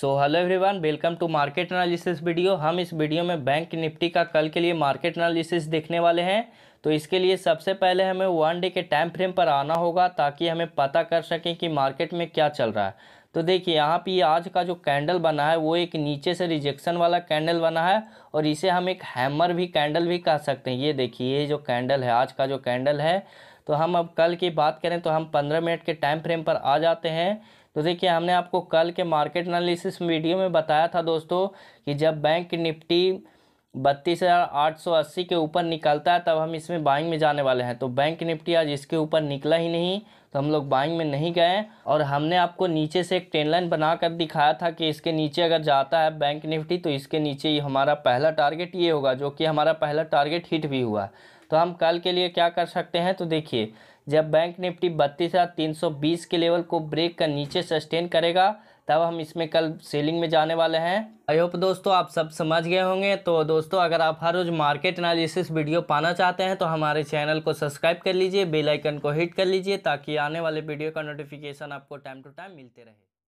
so hello everyone welcome to market analysis video हम इस video में बैंक निफ्टी का कल के लिए मार्केट एनालिसिस देखने वाले हैं तो इसके लिए सबसे पहले हमें वन डे के टाइम फ्रेम पर आना होगा ताकि हमें पता कर सकें कि मार्केट में क्या चल रहा है तो देखिए यहाँ पे आज का जो कैंडल बना है वो एक नीचे से रिजेक्शन वाला कैंडल बना है और इसे हम एक हैमर भी कैंडल भी कह सकते हैं ये देखिए ये जो कैंडल है आज का जो कैंडल है तो हम अब कल की बात करें तो हम पंद्रह मिनट के टाइम फ्रेम पर आ जाते हैं तो देखिए हमने आपको कल के मार्केट एनालिसिस वीडियो में बताया था दोस्तों कि जब बैंक निफ्टी बत्तीस हज़ार आठ सौ अस्सी के ऊपर निकलता है तब हम इसमें बाइंग में जाने वाले हैं तो बैंक निफ्टी आज इसके ऊपर निकला ही नहीं तो हम लोग बाइंग में नहीं गए और हमने आपको नीचे से एक ट्रेन लाइन बनाकर दिखाया था कि इसके नीचे अगर जाता है बैंक निफ्टी तो इसके नीचे ही हमारा पहला टारगेट ये होगा जो कि हमारा पहला टारगेट हिट भी हुआ तो हम कल के लिए क्या कर सकते हैं तो देखिए जब बैंक निफ्टी बत्तीस हज़ार तीन सौ बीस के लेवल को ब्रेक कर नीचे सस्टेन करेगा तब हम इसमें कल सेलिंग में जाने वाले हैं आई होप दोस्तों आप सब समझ गए होंगे तो दोस्तों अगर आप हर रोज़ मार्केट एनालिसिस वीडियो पाना चाहते हैं तो हमारे चैनल को सब्सक्राइब कर लीजिए बेल आइकन को हिट कर लीजिए ताकि आने वाले वीडियो का नोटिफिकेशन आपको टाइम टू टाइम मिलते रहे